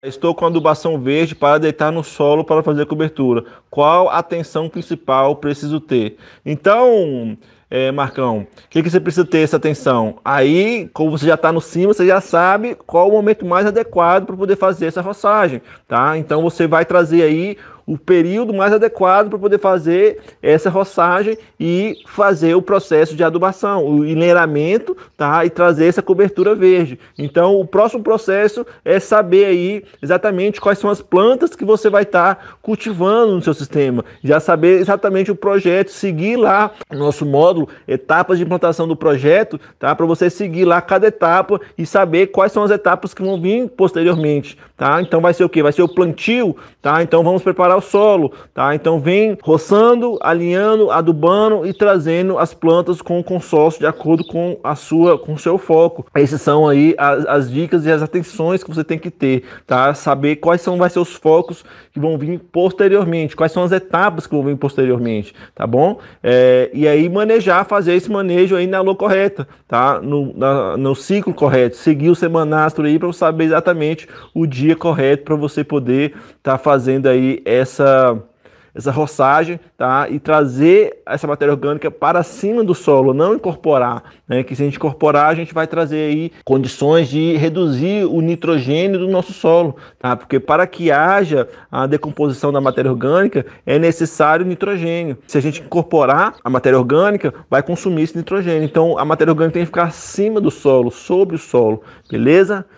Estou com adubação verde para deitar no solo para fazer cobertura. Qual atenção principal preciso ter? Então, é, Marcão, o que, que, você precisa ter essa atenção? Aí, como você já está no cima, você já sabe qual o momento mais adequado para poder fazer essa roçagem, tá? Então, você vai trazer aí o período mais adequado para poder fazer essa roçagem e fazer o processo de adubação, o enleiramento, tá? E trazer essa cobertura verde. Então, o próximo processo é saber aí exatamente quais são as plantas que você vai estar tá cultivando no seu sistema, já saber exatamente o projeto, seguir lá nosso módulo etapas de implantação do projeto, tá? Para você seguir lá cada etapa e saber quais são as etapas que vão vir posteriormente, tá? Então vai ser o que? Vai ser o plantio, tá? Então vamos preparar o solo, tá? Então vem roçando, alinhando, adubando e trazendo as plantas com o consórcio de acordo com a sua, com o seu foco. Esses são aí as, as dicas e as atenções que você tem que ter, tá? Saber quais são vai ser os focos que vão vir posteriormente, quais são as etapas que vão vir posteriormente, tá bom? É, e aí manejar, fazer esse manejo aí na lua correta, tá? No, na, no ciclo correto, seguir o semanastro aí para saber exatamente o dia correto para você poder estar tá fazendo aí essa essa essa roçagem, tá? E trazer essa matéria orgânica para cima do solo, não incorporar, né? Que se a gente incorporar, a gente vai trazer aí condições de reduzir o nitrogênio do nosso solo, tá? Porque para que haja a decomposição da matéria orgânica, é necessário nitrogênio. Se a gente incorporar a matéria orgânica, vai consumir esse nitrogênio. Então, a matéria orgânica tem que ficar acima do solo, sobre o solo, beleza?